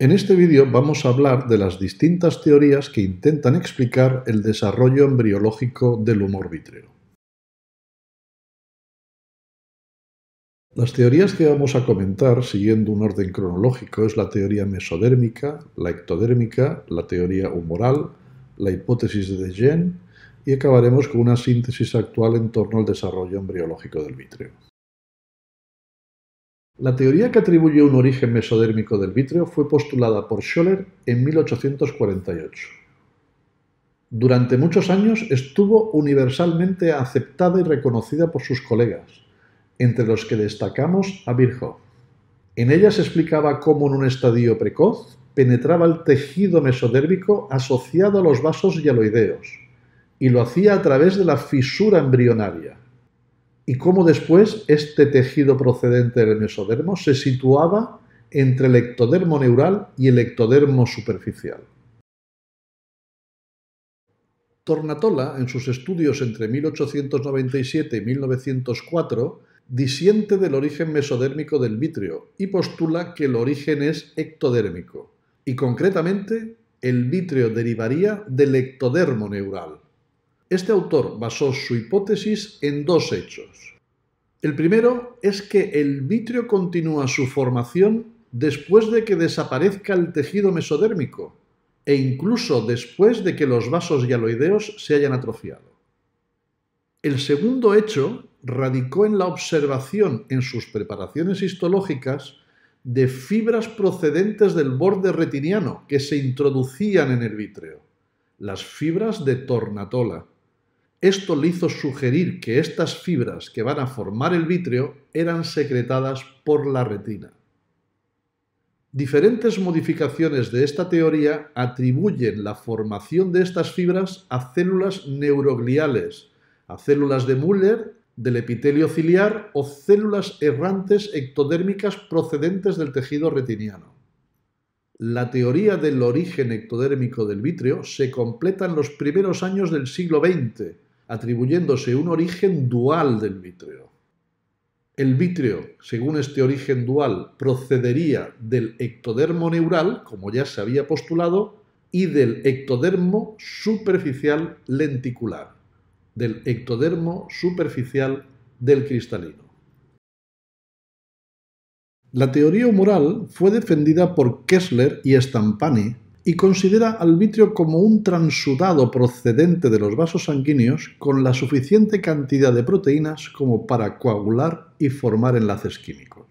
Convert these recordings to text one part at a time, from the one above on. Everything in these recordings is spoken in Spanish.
En este vídeo vamos a hablar de las distintas teorías que intentan explicar el desarrollo embriológico del humor vítreo. Las teorías que vamos a comentar, siguiendo un orden cronológico, es la teoría mesodérmica, la ectodérmica, la teoría humoral, la hipótesis de Gen, y acabaremos con una síntesis actual en torno al desarrollo embriológico del vítreo. La teoría que atribuye un origen mesodérmico del vítreo fue postulada por Scholler en 1848. Durante muchos años estuvo universalmente aceptada y reconocida por sus colegas, entre los que destacamos a Virchow. En ella se explicaba cómo en un estadio precoz penetraba el tejido mesodérmico asociado a los vasos yaloideos, y lo hacía a través de la fisura embrionaria, y cómo después este tejido procedente del mesodermo se situaba entre el ectodermo neural y el ectodermo superficial. Tornatola, en sus estudios entre 1897 y 1904, disiente del origen mesodérmico del vitrio y postula que el origen es ectodérmico, y concretamente el vitrio derivaría del ectodermo neural, este autor basó su hipótesis en dos hechos. El primero es que el vitrio continúa su formación después de que desaparezca el tejido mesodérmico e incluso después de que los vasos yaloideos se hayan atrofiado. El segundo hecho radicó en la observación en sus preparaciones histológicas de fibras procedentes del borde retiniano que se introducían en el vítreo, las fibras de tornatola. Esto le hizo sugerir que estas fibras que van a formar el vítreo eran secretadas por la retina. Diferentes modificaciones de esta teoría atribuyen la formación de estas fibras a células neurogliales, a células de Müller, del epitelio ciliar o células errantes ectodérmicas procedentes del tejido retiniano. La teoría del origen ectodérmico del vítreo se completa en los primeros años del siglo XX atribuyéndose un origen dual del vítreo. El vítreo, según este origen dual, procedería del ectodermo neural, como ya se había postulado, y del ectodermo superficial lenticular, del ectodermo superficial del cristalino. La teoría humoral fue defendida por Kessler y Stampani y considera al vitrio como un transudado procedente de los vasos sanguíneos con la suficiente cantidad de proteínas como para coagular y formar enlaces químicos.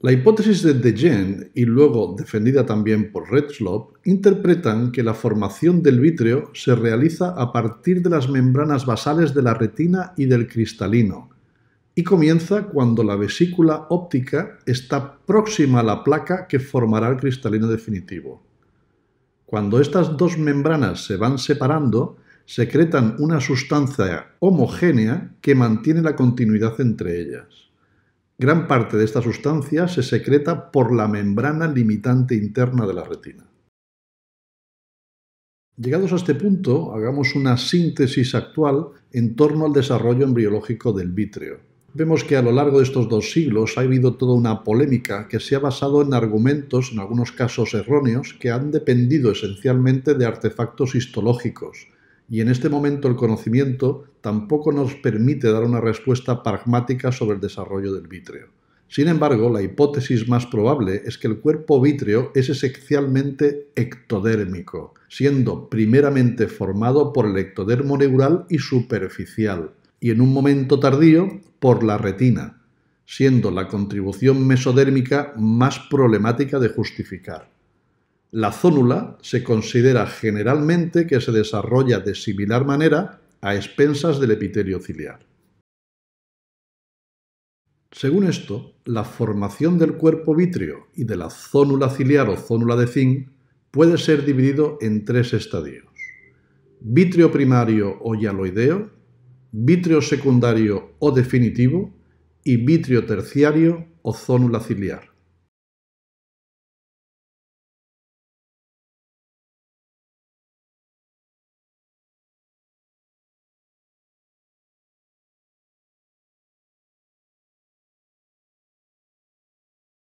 La hipótesis de De y luego defendida también por Slop, interpretan que la formación del vitrio se realiza a partir de las membranas basales de la retina y del cristalino, y comienza cuando la vesícula óptica está próxima a la placa que formará el cristalino definitivo. Cuando estas dos membranas se van separando, secretan una sustancia homogénea que mantiene la continuidad entre ellas. Gran parte de esta sustancia se secreta por la membrana limitante interna de la retina. Llegados a este punto, hagamos una síntesis actual en torno al desarrollo embriológico del vítreo vemos que a lo largo de estos dos siglos ha habido toda una polémica que se ha basado en argumentos, en algunos casos erróneos, que han dependido esencialmente de artefactos histológicos. Y en este momento el conocimiento tampoco nos permite dar una respuesta pragmática sobre el desarrollo del vítreo. Sin embargo, la hipótesis más probable es que el cuerpo vítreo es esencialmente ectodérmico, siendo primeramente formado por el ectodermo neural y superficial, y en un momento tardío por la retina, siendo la contribución mesodérmica más problemática de justificar. La zónula se considera generalmente que se desarrolla de similar manera a expensas del epitelio ciliar. Según esto, la formación del cuerpo vítreo y de la zónula ciliar o zónula de zinc puede ser dividido en tres estadios. Vitrio primario o yaloideo, vitrio secundario o definitivo y vitrio terciario o zónula ciliar.